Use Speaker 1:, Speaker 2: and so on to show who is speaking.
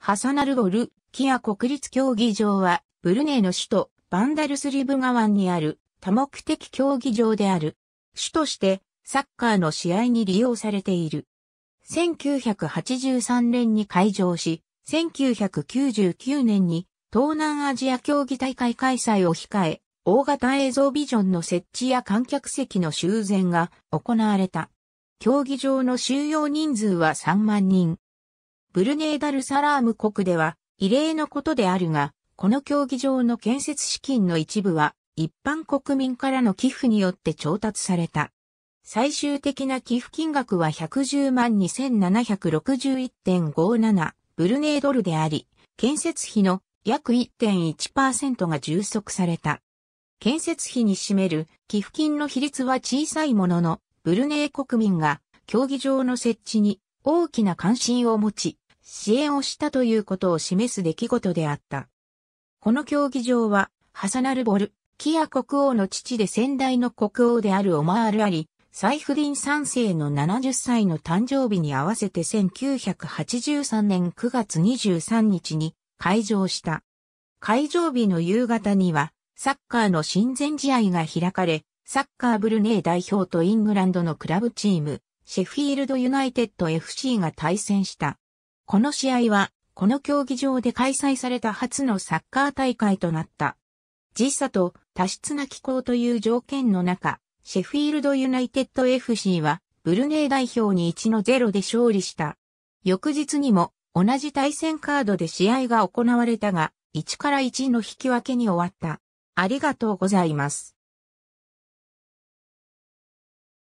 Speaker 1: ハサナルゴル、キア国立競技場は、ブルネイの首
Speaker 2: 都、バンダルスリブ川にある多目的競技場である。主としてサッカーの試合に利用されている。1983年に開場し、1999年に東南アジア競技大会開催を控え、大型映像ビジョンの設置や観客席の修繕が行われた。競技場の収容人数は3万人、ブルネーダルサラーム国では異例のことであるが、この競技場の建設資金の一部は一般国民からの寄付によって調達された。最終的な寄付金額は110万2761.57ブルネードルであり、建設費の約1.1%が充足された。建設費に占める寄付金の比率は小さいものの、ブルネー国民が競技場の設置に大きな関心を持ち、支援をしたということを示す出来事であった。この競技場は、ハサナルボル、キア国王の父で先代の国王であるオマール・アリ、サイフディン3世の70歳の誕生日に合わせて1983年9月23日に開場した。会場日の夕方には、サッカーの親善試合が開かれ、サッカーブルネー代表とイングランドのクラブチーム、シェフィールドユナイテッド FC が対戦した。この試合は、この競技場で開催された初のサッカー大会となった。時差と多湿な気候という条件の中、シェフィールドユナイテッド FC は、ブルネイ代表に1の0で勝利した。翌日にも、同じ対戦カードで試合が行われたが、1から1の引き分けに終わ
Speaker 1: った。ありがとうございます。